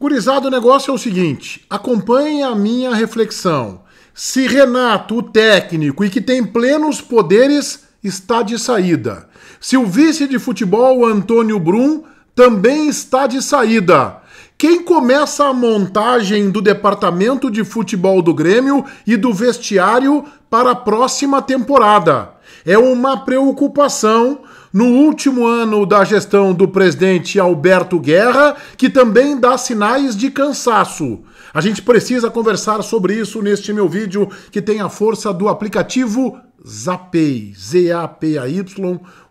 Curizado, o negócio é o seguinte: acompanhe a minha reflexão. Se Renato, o técnico e que tem plenos poderes, está de saída. Se o vice de futebol, Antônio Brum, também está de saída. Quem começa a montagem do departamento de futebol do Grêmio e do vestiário para a próxima temporada? É uma preocupação no último ano da gestão do presidente Alberto Guerra, que também dá sinais de cansaço. A gente precisa conversar sobre isso neste meu vídeo que tem a força do aplicativo Zapay, Z-A-P-A-Y,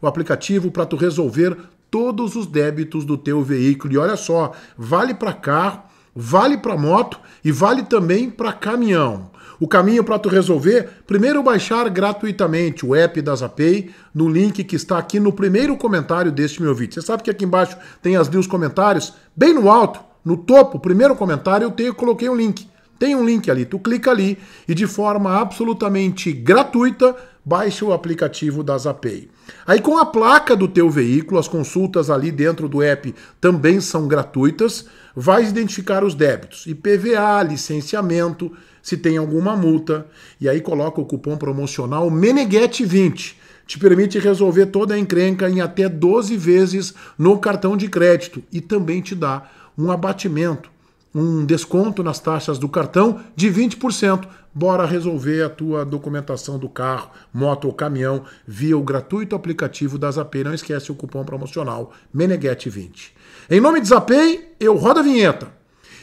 o aplicativo para tu resolver todos os débitos do teu veículo. E olha só, vale para carro vale para moto e vale também para caminhão. O caminho para tu resolver, primeiro baixar gratuitamente o app da Zapay no link que está aqui no primeiro comentário deste meu vídeo. Você sabe que aqui embaixo tem as news comentários, bem no alto, no topo, primeiro comentário eu tenho coloquei um link. Tem um link ali, tu clica ali e de forma absolutamente gratuita baixa o aplicativo da Zapay. Aí com a placa do teu veículo, as consultas ali dentro do app também são gratuitas, vais identificar os débitos, IPVA, licenciamento, se tem alguma multa, e aí coloca o cupom promocional Meneguete20 te permite resolver toda a encrenca em até 12 vezes no cartão de crédito e também te dá um abatimento um desconto nas taxas do cartão de 20%. Bora resolver a tua documentação do carro, moto ou caminhão via o gratuito aplicativo da Zapay. Não esquece o cupom promocional Meneguete20. Em nome de Zapay, eu rodo a vinheta.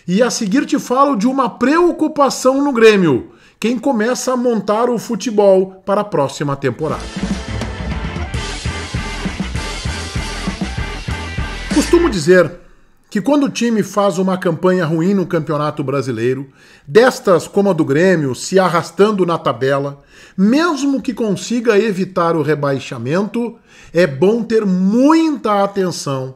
E a seguir te falo de uma preocupação no Grêmio. Quem começa a montar o futebol para a próxima temporada. Costumo dizer que quando o time faz uma campanha ruim no Campeonato Brasileiro, destas como a do Grêmio, se arrastando na tabela, mesmo que consiga evitar o rebaixamento, é bom ter muita atenção,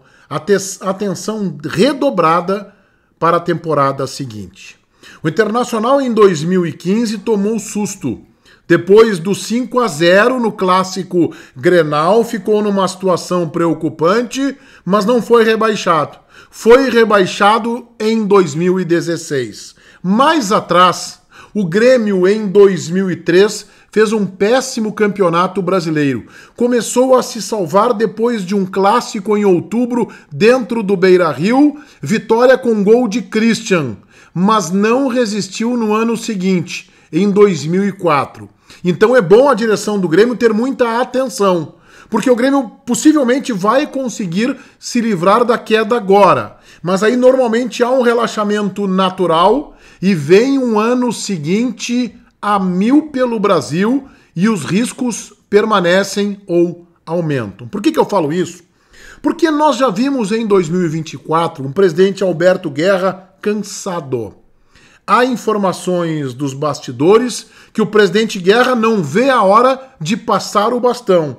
atenção redobrada para a temporada seguinte. O Internacional em 2015 tomou susto depois do 5 a 0 no clássico Grenal, ficou numa situação preocupante, mas não foi rebaixado. Foi rebaixado em 2016. Mais atrás, o Grêmio em 2003 fez um péssimo campeonato brasileiro. Começou a se salvar depois de um clássico em outubro dentro do Beira-Rio, vitória com gol de Christian, mas não resistiu no ano seguinte, em 2004. Então é bom a direção do Grêmio ter muita atenção, porque o Grêmio possivelmente vai conseguir se livrar da queda agora. Mas aí normalmente há um relaxamento natural e vem um ano seguinte a mil pelo Brasil e os riscos permanecem ou aumentam. Por que, que eu falo isso? Porque nós já vimos em 2024 um presidente Alberto Guerra cansado há informações dos bastidores que o presidente Guerra não vê a hora de passar o bastão.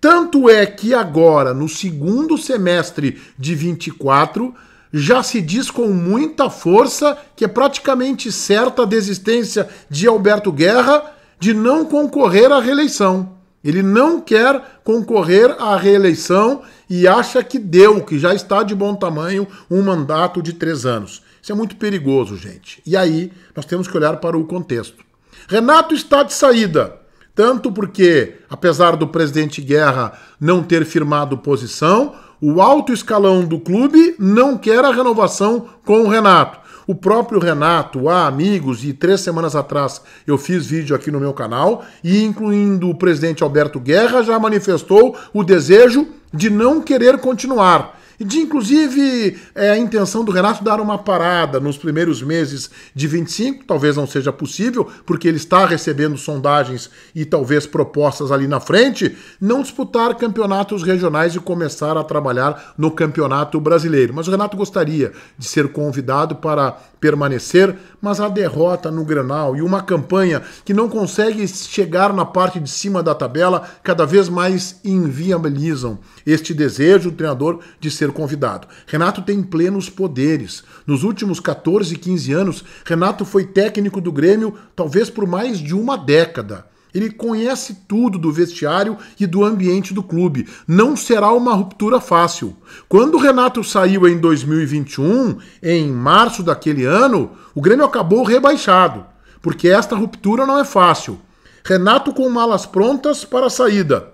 Tanto é que agora, no segundo semestre de 24, já se diz com muita força que é praticamente certa a desistência de Alberto Guerra de não concorrer à reeleição. Ele não quer concorrer à reeleição e acha que deu, que já está de bom tamanho, um mandato de três anos. Isso é muito perigoso, gente. E aí nós temos que olhar para o contexto. Renato está de saída, tanto porque, apesar do presidente Guerra não ter firmado posição, o alto escalão do clube não quer a renovação com o Renato. O próprio Renato, há amigos, e três semanas atrás eu fiz vídeo aqui no meu canal, e incluindo o presidente Alberto Guerra, já manifestou o desejo de não querer continuar de inclusive é, a intenção do Renato dar uma parada nos primeiros meses de 25, talvez não seja possível, porque ele está recebendo sondagens e talvez propostas ali na frente, não disputar campeonatos regionais e começar a trabalhar no campeonato brasileiro. Mas o Renato gostaria de ser convidado para permanecer, mas a derrota no Grenal e uma campanha que não consegue chegar na parte de cima da tabela cada vez mais inviabilizam este desejo do treinador de ser convidado. Renato tem plenos poderes. Nos últimos 14, 15 anos, Renato foi técnico do Grêmio talvez por mais de uma década. Ele conhece tudo do vestiário e do ambiente do clube. Não será uma ruptura fácil. Quando Renato saiu em 2021, em março daquele ano, o Grêmio acabou rebaixado, porque esta ruptura não é fácil. Renato com malas prontas para a saída.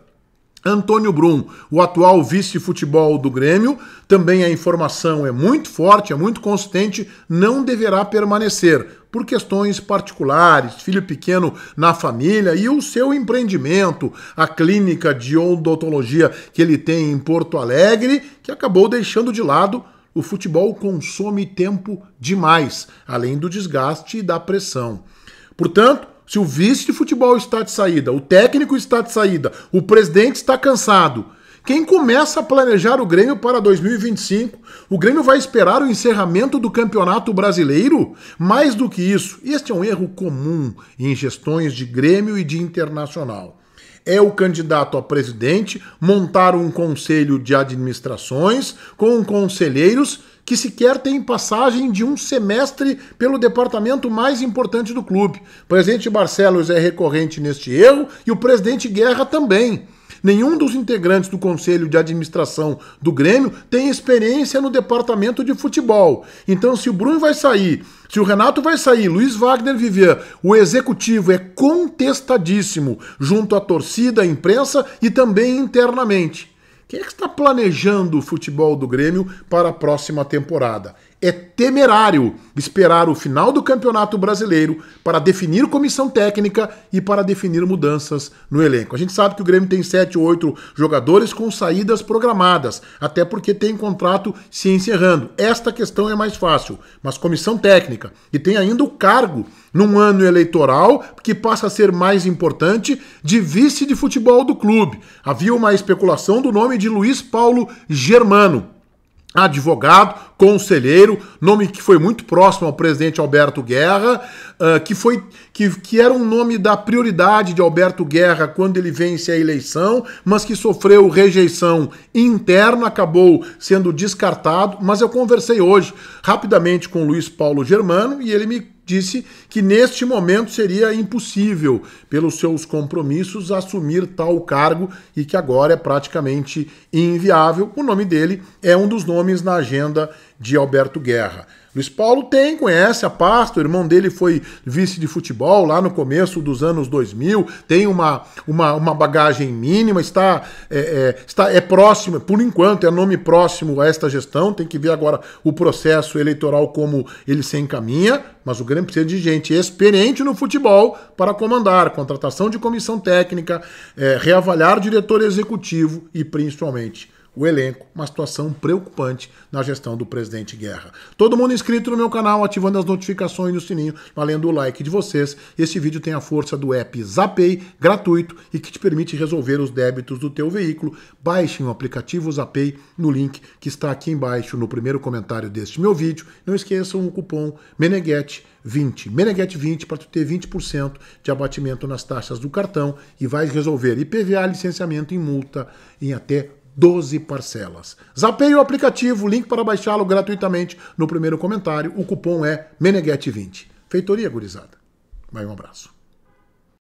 Antônio Brum, o atual vice-futebol do Grêmio, também a informação é muito forte, é muito consistente, não deverá permanecer por questões particulares, filho pequeno na família e o seu empreendimento, a clínica de odontologia que ele tem em Porto Alegre, que acabou deixando de lado o futebol consome tempo demais, além do desgaste e da pressão. Portanto, se o vice de futebol está de saída, o técnico está de saída, o presidente está cansado, quem começa a planejar o Grêmio para 2025? O Grêmio vai esperar o encerramento do Campeonato Brasileiro? Mais do que isso, este é um erro comum em gestões de Grêmio e de Internacional é o candidato a presidente, montar um conselho de administrações com conselheiros que sequer têm passagem de um semestre pelo departamento mais importante do clube. O presidente Barcelos é recorrente neste erro e o presidente Guerra também. Nenhum dos integrantes do conselho de administração do Grêmio tem experiência no departamento de futebol. Então, se o Bruno vai sair, se o Renato vai sair, Luiz Wagner viver, o executivo é contestadíssimo junto à torcida, à imprensa e também internamente. Quem é que está planejando o futebol do Grêmio para a próxima temporada? É temerário esperar o final do Campeonato Brasileiro para definir comissão técnica e para definir mudanças no elenco. A gente sabe que o Grêmio tem 7 ou 8 jogadores com saídas programadas, até porque tem contrato se encerrando. Esta questão é mais fácil, mas comissão técnica. E tem ainda o cargo num ano eleitoral que passa a ser mais importante de vice de futebol do clube. Havia uma especulação do nome de Luiz Paulo Germano advogado, conselheiro, nome que foi muito próximo ao presidente Alberto Guerra, uh, que foi que, que era um nome da prioridade de Alberto Guerra quando ele vence a eleição, mas que sofreu rejeição interna, acabou sendo descartado. Mas eu conversei hoje rapidamente com o Luiz Paulo Germano e ele me disse que neste momento seria impossível, pelos seus compromissos, assumir tal cargo e que agora é praticamente inviável. O nome dele é um dos nomes na agenda de Alberto Guerra. Luiz Paulo tem, conhece a pasta, o irmão dele foi vice de futebol lá no começo dos anos 2000, tem uma, uma, uma bagagem mínima, está é, é, está é próximo, por enquanto é nome próximo a esta gestão, tem que ver agora o processo eleitoral como ele se encaminha, mas o Grêmio precisa de gente experiente no futebol para comandar, contratação de comissão técnica, é, reavaliar diretor executivo e principalmente o elenco, uma situação preocupante na gestão do presidente Guerra. Todo mundo inscrito no meu canal, ativando as notificações no sininho, valendo o like de vocês. Esse vídeo tem a força do app Zapay, gratuito e que te permite resolver os débitos do teu veículo. Baixem o aplicativo Zapay no link que está aqui embaixo no primeiro comentário deste meu vídeo. Não esqueçam o cupom Meneguete 20, Meneguete 20 para tu ter 20% de abatimento nas taxas do cartão e vai resolver IPVA, licenciamento e multa em até 12 parcelas. Zapeie o aplicativo, link para baixá-lo gratuitamente no primeiro comentário. O cupom é Meneguete20. Feitoria, gurizada. Vai um abraço.